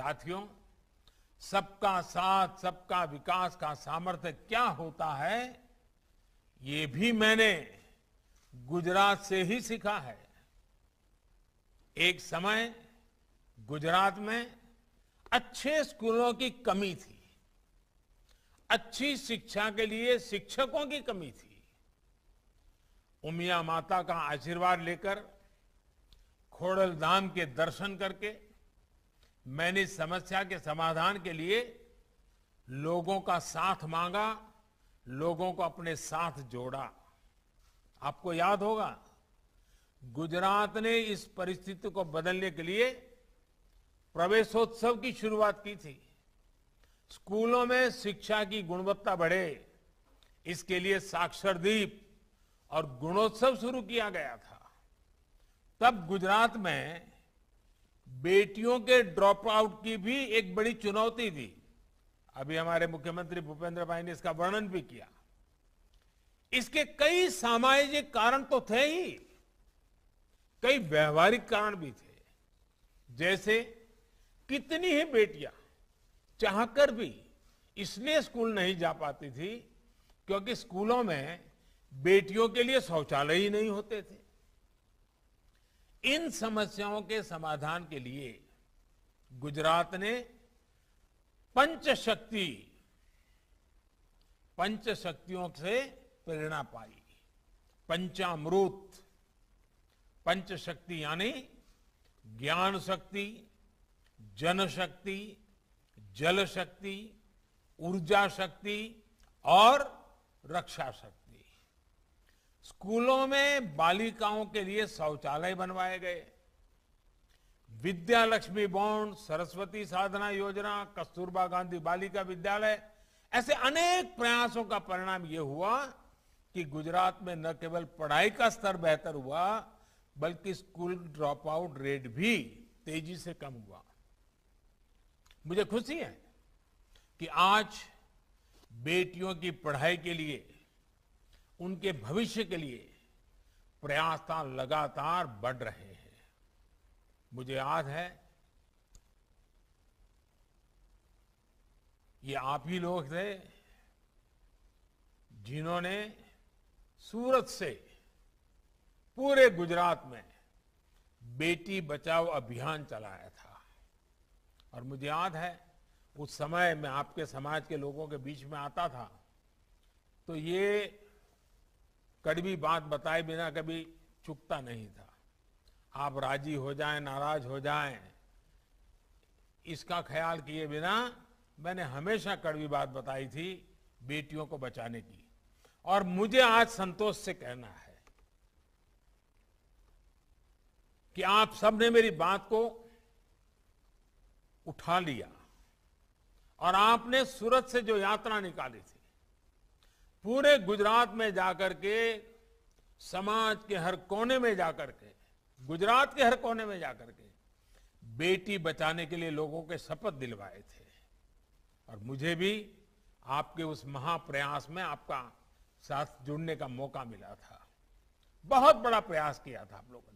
साथियों सबका साथ सबका विकास का सामर्थ्य क्या होता है ये भी मैंने गुजरात से ही सीखा है एक समय गुजरात में अच्छे स्कूलों की कमी थी अच्छी शिक्षा के लिए शिक्षकों की कमी थी उमिया माता का आशीर्वाद लेकर खोडल धाम के दर्शन करके मैंने इस समस्या के समाधान के लिए लोगों का साथ मांगा लोगों को अपने साथ जोड़ा आपको याद होगा गुजरात ने इस परिस्थिति को बदलने के लिए प्रवेशोत्सव की शुरुआत की थी स्कूलों में शिक्षा की गुणवत्ता बढ़े इसके लिए साक्षर दीप और गुणोत्सव शुरू किया गया था तब गुजरात में बेटियों के ड्रॉप आउट की भी एक बड़ी चुनौती थी अभी हमारे मुख्यमंत्री भूपेंद्र भाई ने इसका वर्णन भी किया इसके कई सामाजिक कारण तो थे ही कई व्यवहारिक कारण भी थे जैसे कितनी ही बेटियां चाहकर भी इसलिए स्कूल नहीं जा पाती थी क्योंकि स्कूलों में बेटियों के लिए शौचालय ही नहीं होते थे इन समस्याओं के समाधान के लिए गुजरात ने पंचशक्ति पंचशक्तियों से प्रेरणा पाई पंचामृत पंचशक्ति यानी ज्ञान शक्ति जनशक्ति जल शक्ति ऊर्जा शक्ति और रक्षा शक्ति स्कूलों में बालिकाओं के लिए शौचालय बनवाए गए विद्या लक्ष्मी बॉन्ड सरस्वती साधना योजना कस्तूरबा गांधी बालिका विद्यालय ऐसे अनेक प्रयासों का परिणाम यह हुआ कि गुजरात में न केवल पढ़ाई का स्तर बेहतर हुआ बल्कि स्कूल ड्रॉप आउट रेट भी तेजी से कम हुआ मुझे खुशी है कि आज बेटियों की पढ़ाई के लिए उनके भविष्य के लिए प्रयासता लगातार बढ़ रहे हैं मुझे याद है ये आप ही लोग थे जिन्होंने सूरत से पूरे गुजरात में बेटी बचाओ अभियान चलाया था और मुझे याद है उस समय मैं आपके समाज के लोगों के बीच में आता था तो ये कड़वी बात बताए बिना कभी चुकता नहीं था आप राजी हो जाएं नाराज हो जाएं इसका ख्याल किए बिना मैंने हमेशा कड़वी बात बताई थी बेटियों को बचाने की और मुझे आज संतोष से कहना है कि आप सबने मेरी बात को उठा लिया और आपने सूरत से जो यात्रा निकाली थी पूरे गुजरात में जाकर के समाज के हर कोने में जाकर के गुजरात के हर कोने में जाकर के बेटी बचाने के लिए लोगों के शपथ दिलवाए थे और मुझे भी आपके उस महाप्रयास में आपका साथ जुड़ने का मौका मिला था बहुत बड़ा प्रयास किया था आप लोगों ने